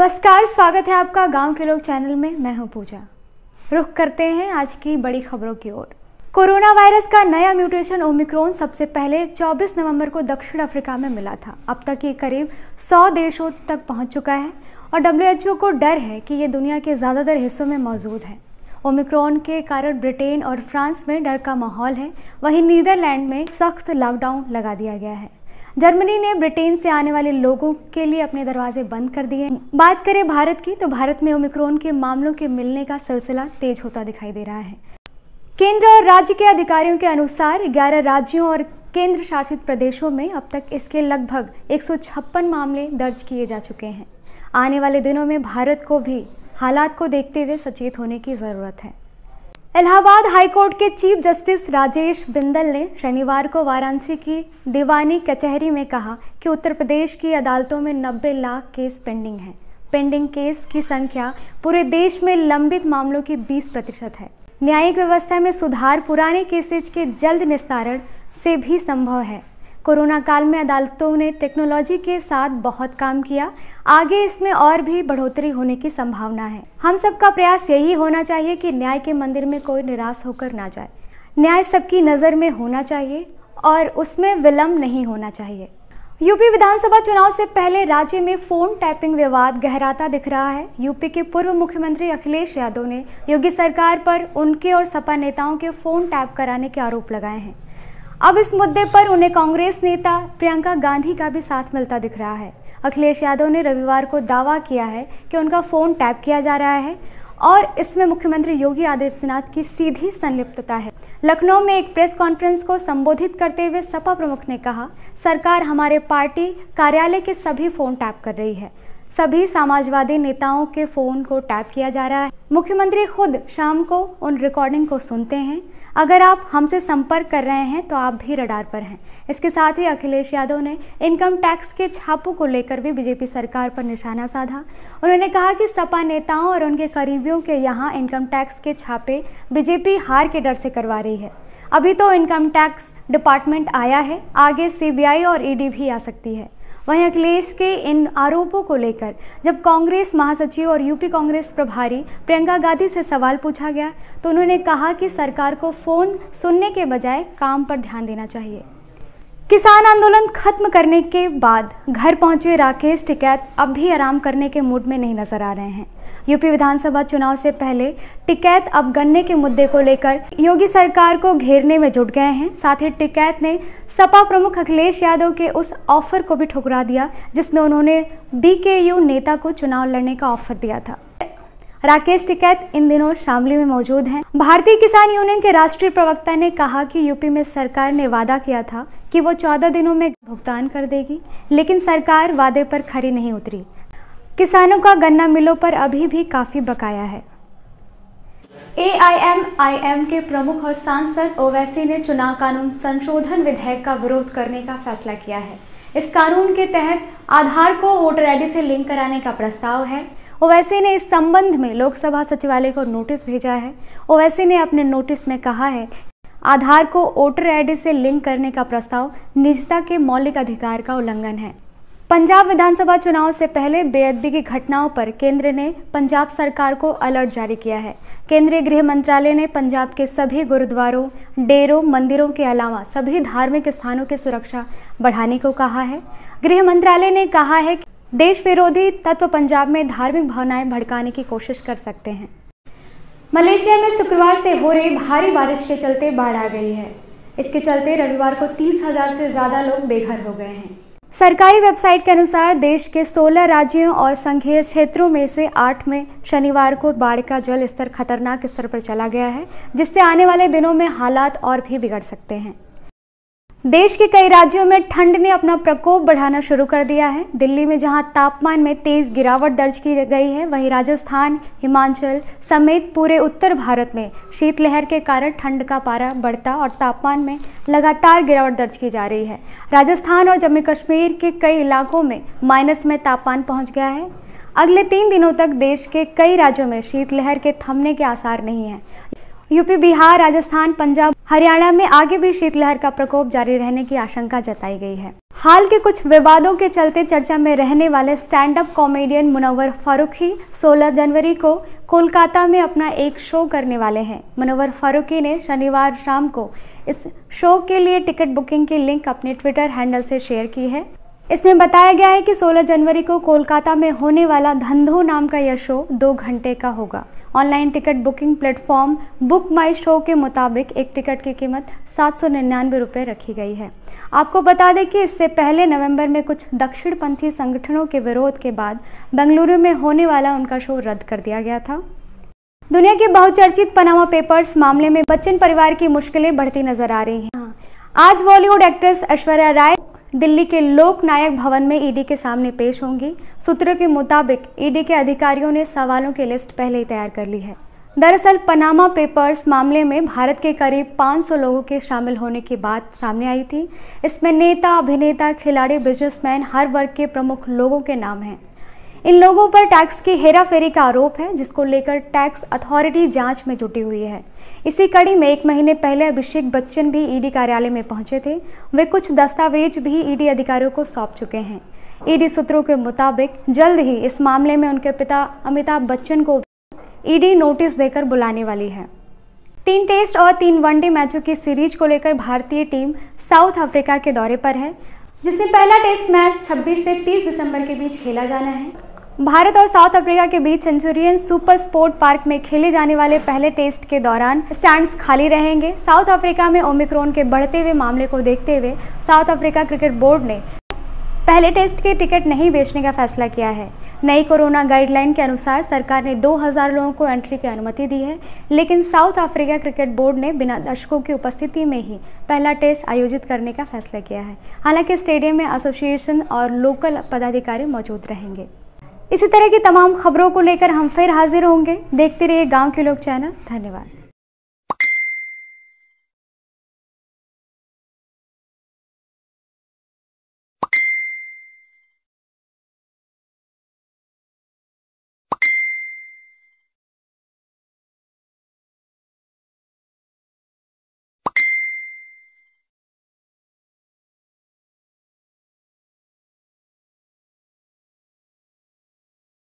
नमस्कार स्वागत है आपका गांव के लोग चैनल में मैं हूं पूजा रुख करते हैं आज की बड़ी खबरों की ओर कोरोना वायरस का नया म्यूटेशन ओमिक्रॉन सबसे पहले 24 नवंबर को दक्षिण अफ्रीका में मिला था अब तक ये करीब 100 देशों तक पहुंच चुका है और डब्ल्यू को डर है कि ये दुनिया के ज़्यादातर हिस्सों में मौजूद है ओमिक्रॉन के कारण ब्रिटेन और फ्रांस में डर का माहौल है वहीं नीदरलैंड में सख्त लॉकडाउन लगा दिया गया है जर्मनी ने ब्रिटेन से आने वाले लोगों के लिए अपने दरवाजे बंद कर दिए बात करें भारत की तो भारत में ओमिक्रोन के मामलों के मिलने का सिलसिला तेज होता दिखाई दे रहा है केंद्र और राज्य के अधिकारियों के अनुसार 11 राज्यों और केंद्र शासित प्रदेशों में अब तक इसके लगभग एक मामले दर्ज किए जा चुके हैं आने वाले दिनों में भारत को भी हालात को देखते हुए सचेत होने की ज़रूरत है इलाहाबाद हाईकोर्ट के चीफ जस्टिस राजेश बिंदल ने शनिवार को वाराणसी की दीवानी कचहरी में कहा कि उत्तर प्रदेश की अदालतों में 90 लाख केस पेंडिंग हैं पेंडिंग केस की संख्या पूरे देश में लंबित मामलों की 20 प्रतिशत है न्यायिक व्यवस्था में सुधार पुराने केसेज के जल्द निस्तारण से भी संभव है कोरोना काल में अदालतों ने टेक्नोलॉजी के साथ बहुत काम किया आगे इसमें और भी बढ़ोतरी होने की संभावना है हम सबका प्रयास यही होना चाहिए कि न्याय के मंदिर में कोई निराश होकर ना जाए न्याय सबकी नज़र में होना चाहिए और उसमें विलम्ब नहीं होना चाहिए यूपी विधानसभा चुनाव से पहले राज्य में फोन टैपिंग विवाद गहराता दिख रहा है यूपी के पूर्व मुख्यमंत्री अखिलेश यादव ने योगी सरकार पर उनके और सपा नेताओं के फोन टैप कराने के आरोप लगाए हैं अब इस मुद्दे पर उन्हें कांग्रेस नेता प्रियंका गांधी का भी साथ मिलता दिख रहा है अखिलेश यादव ने रविवार को दावा किया है कि उनका फ़ोन टैप किया जा रहा है और इसमें मुख्यमंत्री योगी आदित्यनाथ की सीधी संलिप्तता है लखनऊ में एक प्रेस कॉन्फ्रेंस को संबोधित करते हुए सपा प्रमुख ने कहा सरकार हमारे पार्टी कार्यालय के सभी फ़ोन टैप कर रही है सभी समाजवादी नेताओं के फ़ोन को टैप किया जा रहा है मुख्यमंत्री खुद शाम को उन रिकॉर्डिंग को सुनते हैं अगर आप हमसे संपर्क कर रहे हैं तो आप भी रडार पर हैं इसके साथ ही अखिलेश यादव ने इनकम टैक्स के छापों को लेकर भी बीजेपी सरकार पर निशाना साधा उन्होंने कहा कि सपा नेताओं और उनके करीबियों के यहाँ इनकम टैक्स के छापे बीजेपी हार के डर से करवा रही है अभी तो इनकम टैक्स डिपार्टमेंट आया है आगे सीबीआई और ईडी भी आ सकती है वहीं अखिलेश के इन आरोपों को लेकर जब कांग्रेस महासचिव और यूपी कांग्रेस प्रभारी प्रियंका गांधी से सवाल पूछा गया तो उन्होंने कहा कि सरकार को फ़ोन सुनने के बजाय काम पर ध्यान देना चाहिए किसान आंदोलन खत्म करने के बाद घर पहुंचे राकेश टिकैत अब भी आराम करने के मूड में नहीं नजर आ रहे हैं यूपी विधानसभा चुनाव से पहले टिकैत अब गन्ने के मुद्दे को लेकर योगी सरकार को घेरने में जुट गए हैं साथ ही टिकैत ने सपा प्रमुख अखिलेश यादव के उस ऑफर को भी ठुकरा दिया जिसमें उन्होंने बीकेयू नेता को चुनाव लड़ने का ऑफर दिया था राकेश टिकैत इन दिनों शामली में मौजूद हैं भारतीय किसान यूनियन के राष्ट्रीय प्रवक्ता ने कहा कि यूपी में सरकार ने वादा किया था कि वो 14 दिनों में भुगतान कर देगी लेकिन सरकार वादे पर खरी नहीं उतरी किसानों का गन्ना मिलों पर अभी भी काफ़ी बकाया है एआईएमआईएम के प्रमुख और सांसद ओवैसी ने चुनाव कानून संशोधन विधेयक का विरोध करने का फैसला किया है इस कानून के तहत आधार को वोटर आईडी से लिंक कराने का प्रस्ताव है ओवैसी ने इस संबंध में लोकसभा सचिवालय को नोटिस भेजा है ओवैसी ने अपने नोटिस में कहा है आधार को वोटर आईडी से लिंक करने का प्रस्ताव निजता के मौलिक अधिकार का उल्लंघन है पंजाब विधानसभा चुनाव से पहले बेअदबी की घटनाओं पर केंद्र ने पंजाब सरकार को अलर्ट जारी किया है केंद्रीय गृह मंत्रालय ने पंजाब के सभी गुरुद्वारों डेरों मंदिरों के अलावा सभी धार्मिक स्थानों की सुरक्षा बढ़ाने को कहा है गृह मंत्रालय ने कहा है कि देश विरोधी तत्व पंजाब में धार्मिक भावनाएं भड़काने की कोशिश कर सकते हैं मलेशिया में शुक्रवार से हो रही भारी बारिश के चलते बाढ़ आ गई है इसके चलते रविवार को तीस हजार से ज़्यादा लोग बेघर हो गए हैं सरकारी वेबसाइट के अनुसार देश के 16 राज्यों और संघीय क्षेत्रों में से आठ में शनिवार को बाढ़ का जल स्तर खतरनाक स्तर पर चला गया है जिससे आने वाले दिनों में हालात और भी बिगड़ सकते हैं देश के कई राज्यों में ठंड ने अपना प्रकोप बढ़ाना शुरू कर दिया है दिल्ली में जहां तापमान में तेज गिरावट दर्ज की गई है वहीं राजस्थान हिमाचल समेत पूरे उत्तर भारत में शीतलहर के कारण ठंड का पारा बढ़ता और तापमान में लगातार गिरावट दर्ज की जा रही है राजस्थान और जम्मू कश्मीर के कई इलाकों में माइनस में तापमान पहुँच गया है अगले तीन दिनों तक देश के कई राज्यों में शीतलहर के थमने के आसार नहीं हैं यूपी बिहार राजस्थान पंजाब हरियाणा में आगे भी शीतलहर का प्रकोप जारी रहने की आशंका जताई गई है हाल के कुछ विवादों के चलते चर्चा में रहने वाले stand up comedian Munawar Faruqui 16 जनवरी को कोलकाता में अपना एक शो करने वाले हैं मुनवर फारूखी ने शनिवार शाम को इस शो के लिए टिकट बुकिंग की लिंक अपने ट्विटर हैंडल से शेयर की है इसमें बताया गया है कि 16 जनवरी को कोलकाता में होने वाला धंधो नाम का यह शो दो घंटे का होगा online ticket booking platform book my show के मुताबिक एक टिकट की कीमत सात सौ निन्यानवे रुपये रखी गई है आपको बता दें कि इससे पहले नवंबर में कुछ दक्षिणपंथी संगठनों के विरोध के बाद बेंगलुरु में होने वाला उनका शो रद्द कर दिया गया था दुनिया के बहुचर्चित पनामा पेपर्स मामले में बच्चन परिवार की मुश्किलें बढ़ती नजर आ रही हैं आज बॉलीवुड एक्ट्रेस ऐश्वर्या राय दिल्ली के लोक नायक भवन में ईडी के सामने पेश होंगी सूत्रों के मुताबिक ईडी के अधिकारियों ने सवालों की लिस्ट पहले ही तैयार कर ली है दरअसल पनामा पेपर्स मामले में भारत के करीब 500 लोगों के शामिल होने की बात सामने आई थी इसमें नेता अभिनेता खिलाड़ी बिजनेसमैन हर वर्ग के प्रमुख लोगों के नाम हैं इन लोगों पर टैक्स की हेरा फेरी का आरोप है जिसको लेकर टैक्स अथॉरिटी जांच में जुटी हुई है इसी कड़ी में एक महीने पहले अभिषेक बच्चन भी ईडी कार्यालय में पहुंचे थे वे कुछ दस्तावेज भी ईडी अधिकारियों को सौंप चुके हैं ईडी सूत्रों के मुताबिक जल्द ही इस मामले में उनके पिता अमिताभ बच्चन को ईडी नोटिस देकर बुलाने वाली है तीन टेस्ट और तीन वनडे मैचों की सीरीज को लेकर भारतीय टीम साउथ अफ्रीका के दौरे पर है जिसमें पहला टेस्ट मैच 26 से 30 दिसंबर के बीच खेला जाना है भारत और साउथ अफ्रीका के बीच सेंचुरियन सुपर स्पोर्ट पार्क में खेले जाने वाले पहले टेस्ट के दौरान स्टैंड्स खाली रहेंगे साउथ अफ्रीका में ओमिक्रोन के बढ़ते हुए मामले को देखते हुए साउथ अफ्रीका क्रिकेट बोर्ड ने पहले टेस्ट के टिकट नहीं बेचने का फैसला किया है नई कोरोना गाइडलाइन के अनुसार सरकार ने 2000 लोगों को एंट्री की अनुमति दी है लेकिन साउथ अफ्रीका क्रिकेट बोर्ड ने बिना दर्शकों की उपस्थिति में ही पहला टेस्ट आयोजित करने का फैसला किया है हालांकि स्टेडियम में एसोसिएशन और लोकल पदाधिकारी मौजूद रहेंगे इसी तरह की तमाम खबरों को लेकर हम फिर हाजिर होंगे देखते रहिए गांव के लोग चैनल धन्यवाद